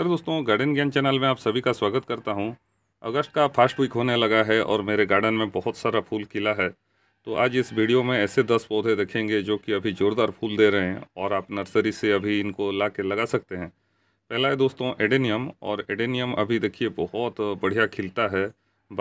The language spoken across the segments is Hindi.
नमस्कार दोस्तों गार्डन ज्ञान चैनल में आप सभी का स्वागत करता हूं अगस्त का फास्ट वीक होने लगा है और मेरे गार्डन में बहुत सारा फूल खिला है तो आज इस वीडियो में ऐसे दस पौधे देखेंगे जो कि अभी ज़ोरदार फूल दे रहे हैं और आप नर्सरी से अभी इनको ला के लगा सकते हैं पहला है दोस्तों एडेनियम और एडेनियम अभी देखिए बहुत बढ़िया खिलता है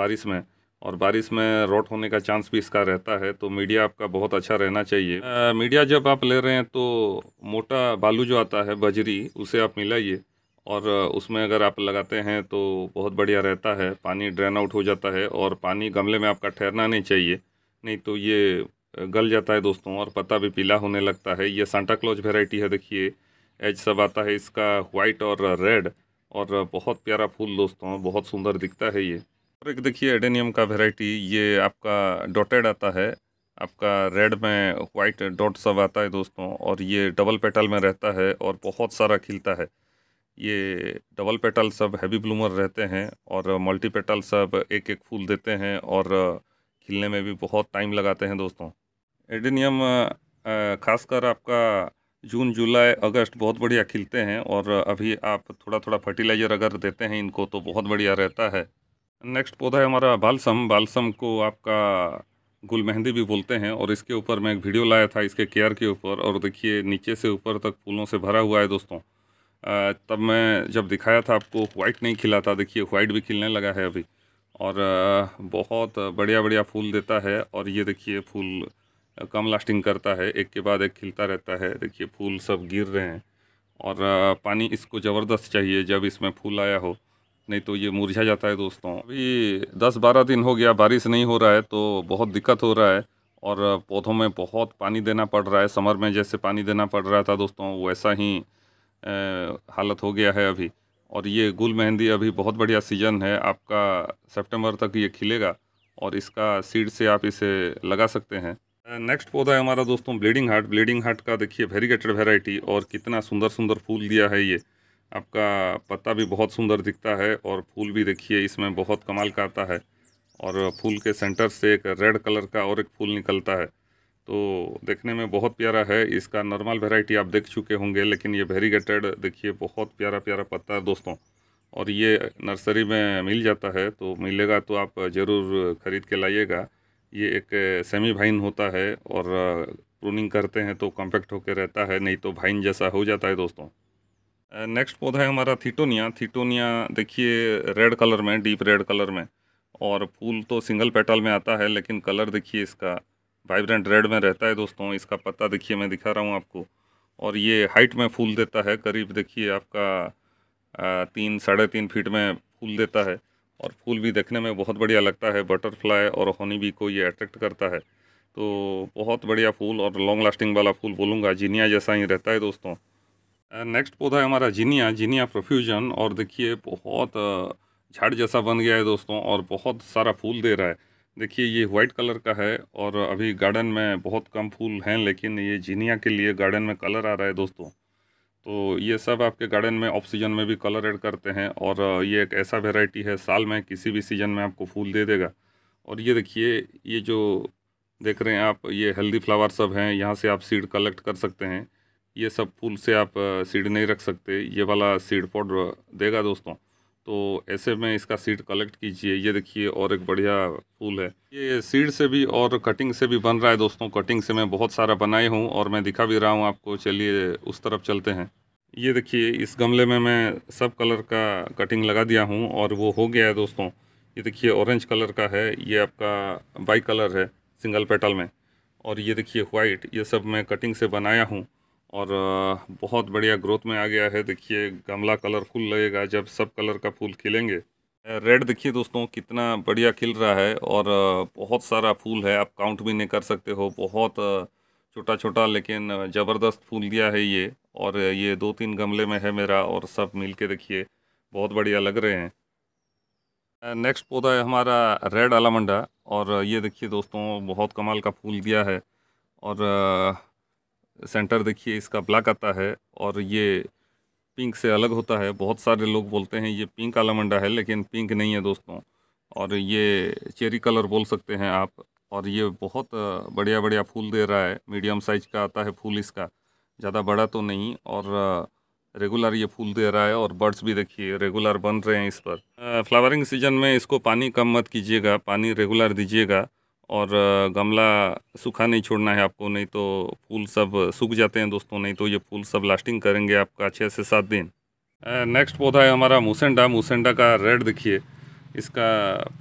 बारिश में और बारिश में रोट होने का चांस भी इसका रहता है तो मीडिया आपका बहुत अच्छा रहना चाहिए आ, मीडिया जब आप ले रहे हैं तो मोटा बालू जो आता है बजरी उसे आप मिलाइए और उसमें अगर आप लगाते हैं तो बहुत बढ़िया रहता है पानी ड्रेन आउट हो जाता है और पानी गमले में आपका ठहरना नहीं चाहिए नहीं तो ये गल जाता है दोस्तों और पत्ता भी पीला होने लगता है ये सांटा क्लॉज वेराइटी है देखिए एज सब आता है इसका वाइट और रेड और बहुत प्यारा फूल दोस्तों बहुत सुंदर दिखता है ये और एक देखिए एडेनियम का वेराइटी ये आपका डॉटेड आता है आपका रेड में वाइट डॉट सब आता है दोस्तों और ये डबल पेटल में रहता है और बहुत सारा खिलता है ये डबल पेटल सब हैवी ब्लूमर रहते हैं और मल्टी पेटल सब एक एक फूल देते हैं और खिलने में भी बहुत टाइम लगाते हैं दोस्तों एडिनियम खासकर आपका जून जुलाई अगस्त बहुत बढ़िया खिलते हैं और अभी आप थोड़ा थोड़ा फर्टिलाइज़र अगर देते हैं इनको तो बहुत बढ़िया रहता है नेक्स्ट पौधा है हमारा बालसम बालसम को आपका गुल मेहंदी भी बोलते हैं और इसके ऊपर मैं एक वीडियो लाया था इसके केयर के ऊपर और देखिए नीचे से ऊपर तक फूलों से भरा हुआ है दोस्तों तब मैं जब दिखाया था आपको वाइट नहीं खिला था देखिए वाइट भी खिलने लगा है अभी और बहुत बढ़िया बढ़िया फूल देता है और ये देखिए फूल कम लास्टिंग करता है एक के बाद एक खिलता रहता है देखिए फूल सब गिर रहे हैं और पानी इसको ज़बरदस्त चाहिए जब इसमें फूल आया हो नहीं तो ये मुरझा जाता है दोस्तों अभी दस बारह दिन हो गया बारिश नहीं हो रहा है तो बहुत दिक्कत हो रहा है और पौधों में बहुत पानी देना पड़ रहा है समर में जैसे पानी देना पड़ रहा था दोस्तों वैसा ही हालत हो गया है अभी और ये गुल मेहंदी अभी बहुत बढ़िया सीजन है आपका सितंबर तक ये खिलेगा और इसका सीड से आप इसे लगा सकते हैं नेक्स्ट पौधा है हमारा दोस्तों ब्लीडिंग हार्ट ब्लीडिंग हार्ट का देखिए वेरीगेटेड वेराइटी और कितना सुंदर सुंदर फूल दिया है ये आपका पत्ता भी बहुत सुंदर दिखता है और फूल भी देखिए इसमें बहुत कमाल का आता है और फूल के सेंटर से एक रेड कलर का और एक फूल निकलता है तो देखने में बहुत प्यारा है इसका नॉर्मल वेराइटी आप देख चुके होंगे लेकिन ये वेरीगेटेड देखिए बहुत प्यारा प्यारा पत्ता है दोस्तों और ये नर्सरी में मिल जाता है तो मिलेगा तो आप ज़रूर ख़रीद के लाइएगा ये एक सेमी भाइन होता है और प्रूनिंग करते हैं तो कॉम्पैक्ट होकर रहता है नहीं तो भाइन जैसा हो जाता है दोस्तों नेक्स्ट पौधा है हमारा थीटोनिया थीटोनिया देखिए रेड कलर में डीप रेड कलर में और फूल तो सिंगल पेटल में आता है लेकिन कलर देखिए इसका वाइब्रेंट रेड में रहता है दोस्तों इसका पत्ता देखिए मैं दिखा रहा हूँ आपको और ये हाइट में फूल देता है करीब देखिए आपका तीन साढ़े तीन फीट में फूल देता है और फूल भी देखने में बहुत बढ़िया लगता है बटरफ्लाई और हनी भी को ये अट्रैक्ट करता है तो बहुत बढ़िया फूल और लॉन्ग लास्टिंग वाला फूल बोलूँगा जीनिया जैसा ही रहता है दोस्तों नेक्स्ट पौधा है हमारा जीनिया जीनिया प्रोफ्यूजन और देखिए बहुत झाड़ जैसा बन गया है दोस्तों और बहुत सारा फूल दे रहा है देखिए ये वाइट कलर का है और अभी गार्डन में बहुत कम फूल हैं लेकिन ये जीनिया के लिए गार्डन में कलर आ रहा है दोस्तों तो ये सब आपके गार्डन में ऑफ सीजन में भी कलर ऐड करते हैं और ये एक ऐसा वेराइटी है साल में किसी भी सीजन में आपको फूल दे देगा और ये देखिए ये जो देख रहे हैं आप ये हेल्दी फ्लावर सब हैं यहाँ से आप सीड कलेक्ट कर सकते हैं ये सब फूल से आप सीड नहीं रख सकते ये वाला सीड पाउडर देगा दोस्तों तो ऐसे में इसका सीड कलेक्ट कीजिए ये देखिए और एक बढ़िया फूल है ये सीड से भी और कटिंग से भी बन रहा है दोस्तों कटिंग से मैं बहुत सारा बनाए हूँ और मैं दिखा भी रहा हूँ आपको चलिए उस तरफ चलते हैं ये देखिए इस गमले में मैं सब कलर का कटिंग लगा दिया हूँ और वो हो गया है दोस्तों ये देखिए ऑरेंज कलर का है ये आपका बाई कलर है सिंगल पेटल में और ये देखिए वाइट ये सब मैं कटिंग से बनाया हूँ और बहुत बढ़िया ग्रोथ में आ गया है देखिए गमला कलरफुल लगेगा जब सब कलर का फूल खिलेंगे रेड देखिए दोस्तों कितना बढ़िया खिल रहा है और बहुत सारा फूल है आप काउंट भी नहीं कर सकते हो बहुत छोटा छोटा लेकिन ज़बरदस्त फूल दिया है ये और ये दो तीन गमले में है मेरा और सब मिल के देखिए बहुत बढ़िया लग रहे हैं नेक्स्ट पौधा है हमारा रेड आलामंडा और ये देखिए दोस्तों बहुत कमाल का फूल दिया है और सेंटर देखिए इसका ब्लैक आता है और ये पिंक से अलग होता है बहुत सारे लोग बोलते हैं ये पिंक आलामंडा है लेकिन पिंक नहीं है दोस्तों और ये चेरी कलर बोल सकते हैं आप और ये बहुत बढ़िया बढ़िया फूल दे रहा है मीडियम साइज का आता है फूल इसका ज़्यादा बड़ा तो नहीं और रेगुलर ये फूल दे रहा है और बर्ड्स भी देखिए रेगुलर बन रहे हैं इस पर फ्लावरिंग सीजन में इसको पानी कम मत कीजिएगा पानी रेगुलर दीजिएगा और गमला सूखा नहीं छोड़ना है आपको नहीं तो फूल सब सूख जाते हैं दोस्तों नहीं तो ये फूल सब लास्टिंग करेंगे आपका छः से सात दिन नेक्स्ट पौधा है हमारा मूसेंडा मूसेंडा का रेड देखिए इसका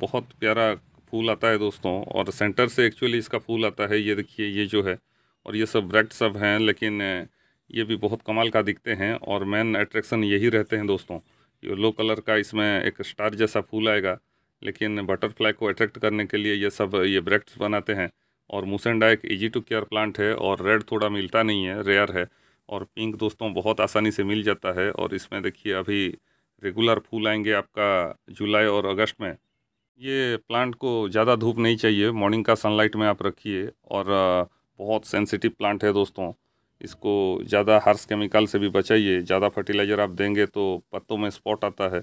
बहुत प्यारा फूल आता है दोस्तों और सेंटर से एक्चुअली इसका फूल आता है ये देखिए ये जो है और ये सब रेड सब हैं लेकिन ये भी बहुत कमाल का दिखते हैं और मेन अट्रैक्शन यही रहते हैं दोस्तों येलो कलर का इसमें एक स्टार जैसा फूल आएगा लेकिन बटरफ्लाई को अट्रैक्ट करने के लिए ये सब ये ब्रेक्ट्स बनाते हैं और मूसेंडा एक ईजी टू केयर प्लांट है और रेड थोड़ा मिलता नहीं है रेयर है और पिंक दोस्तों बहुत आसानी से मिल जाता है और इसमें देखिए अभी रेगुलर फूल आएंगे आपका जुलाई और अगस्त में ये प्लांट को ज़्यादा धूप नहीं चाहिए मॉर्निंग का सनलाइट में आप रखिए और बहुत सेंसिटिव प्लांट है दोस्तों इसको ज़्यादा हार्स केमिकल से भी बचाइए ज़्यादा फर्टिलाइज़र आप देंगे तो पत्तों में स्पॉट आता है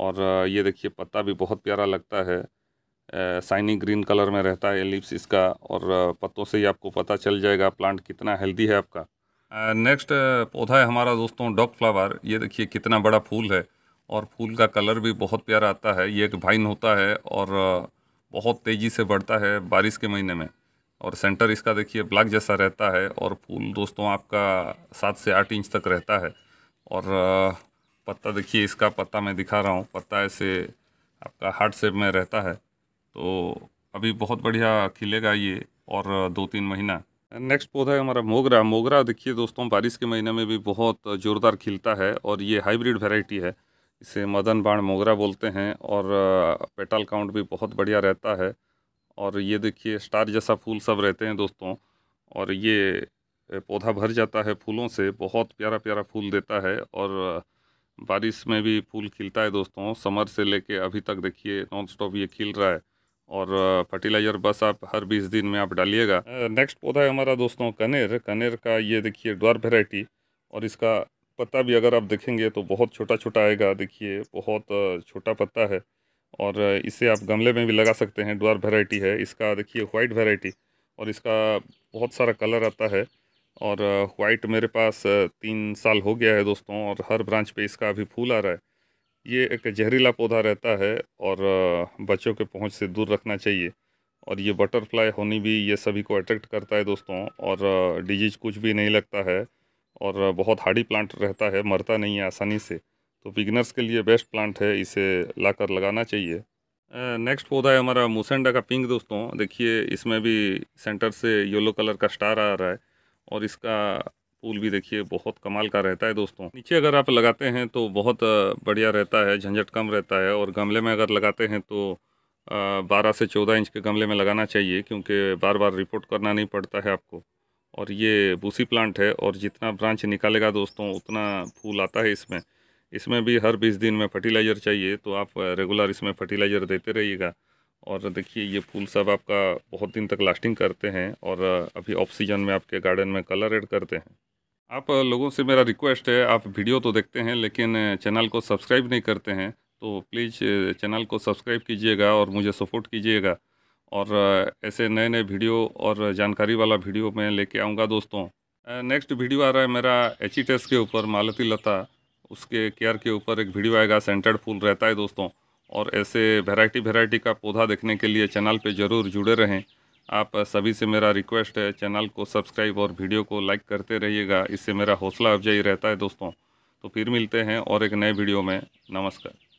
और ये देखिए पत्ता भी बहुत प्यारा लगता है साइनिंग ग्रीन कलर में रहता है लिप्स इसका और पत्तों से ही आपको पता चल जाएगा प्लांट कितना हेल्दी है आपका नेक्स्ट पौधा है हमारा दोस्तों डॉग फ्लावर ये देखिए कितना बड़ा फूल है और फूल का कलर भी बहुत प्यारा आता है ये एक भाइन होता है और बहुत तेज़ी से बढ़ता है बारिश के महीने में और सेंटर इसका देखिए ब्लैक जैसा रहता है और फूल दोस्तों आपका सात से आठ इंच तक रहता है और पत्ता देखिए इसका पत्ता मैं दिखा रहा हूँ पत्ता ऐसे आपका हार्ट शेप में रहता है तो अभी बहुत बढ़िया खिलेगा ये और दो तीन महीना नेक्स्ट पौधा है हमारा मोगरा मोगरा देखिए दोस्तों बारिश के महीने में भी बहुत ज़ोरदार खिलता है और ये हाइब्रिड वेराइटी है इसे मदन बाण मोगरा बोलते हैं और पेटल काउंट भी बहुत बढ़िया रहता है और ये देखिए स्टार जैसा फूल सब रहते हैं दोस्तों और ये पौधा भर जाता है फूलों से बहुत प्यारा प्यारा फूल देता है और बारिश में भी फूल खिलता है दोस्तों समर से लेके अभी तक देखिए नॉन स्टॉप ये खिल रहा है और फर्टिलाइज़र बस आप हर बीस दिन में आप डालिएगा नेक्स्ट पौधा है हमारा दोस्तों कनेर कनेर का ये देखिए डॉर वेराइटी और इसका पत्ता भी अगर आप देखेंगे तो बहुत छोटा छोटा आएगा देखिए बहुत छोटा पत्ता है और इसे आप गमले में भी लगा सकते हैं डॉर वेराइटी है इसका देखिए वाइट वेराइटी और इसका बहुत सारा कलर आता है और वाइट मेरे पास तीन साल हो गया है दोस्तों और हर ब्रांच पे इसका अभी फूल आ रहा है ये एक जहरीला पौधा रहता है और बच्चों के पहुंच से दूर रखना चाहिए और ये बटरफ्लाई होनी भी ये सभी को अट्रैक्ट करता है दोस्तों और डिजीज कुछ भी नहीं लगता है और बहुत हार्डी प्लांट रहता है मरता नहीं है आसानी से तो बिगनर्स के लिए बेस्ट प्लांट है इसे ला लगाना चाहिए नेक्स्ट पौधा है हमारा मुसेंडा का पिंक दोस्तों देखिए इसमें भी सेंटर से येलो कलर का स्टार आ रहा है और इसका फूल भी देखिए बहुत कमाल का रहता है दोस्तों नीचे अगर आप लगाते हैं तो बहुत बढ़िया रहता है झंझट कम रहता है और गमले में अगर लगाते हैं तो बारह से चौदह इंच के गमले में लगाना चाहिए क्योंकि बार बार रिपोर्ट करना नहीं पड़ता है आपको और ये बूसी प्लांट है और जितना ब्रांच निकालेगा दोस्तों उतना फूल आता है इसमें इसमें भी हर बीस दिन में फर्टिलाइज़र चाहिए तो आप रेगुलर इसमें फर्टिलाइज़र देते रहिएगा और देखिए ये फूल सब आपका बहुत दिन तक लास्टिंग करते हैं और अभी ऑफ सीजन में आपके गार्डन में कलर एड करते हैं आप लोगों से मेरा रिक्वेस्ट है आप वीडियो तो देखते हैं लेकिन चैनल को सब्सक्राइब नहीं करते हैं तो प्लीज़ चैनल को सब्सक्राइब कीजिएगा और मुझे सपोर्ट कीजिएगा और ऐसे नए नए वीडियो और जानकारी वाला वीडियो मैं लेके आऊँगा दोस्तों नेक्स्ट वीडियो आ रहा है मेरा एच e के ऊपर मालती लता उसके केयर के ऊपर एक वीडियो आएगा सेंटर्ड फूल रहता है दोस्तों और ऐसे वैरायटी वैरायटी का पौधा देखने के लिए चैनल पे ज़रूर जुड़े रहें आप सभी से मेरा रिक्वेस्ट है चैनल को सब्सक्राइब और वीडियो को लाइक करते रहिएगा इससे मेरा हौसला अफजाई रहता है दोस्तों तो फिर मिलते हैं और एक नए वीडियो में नमस्कार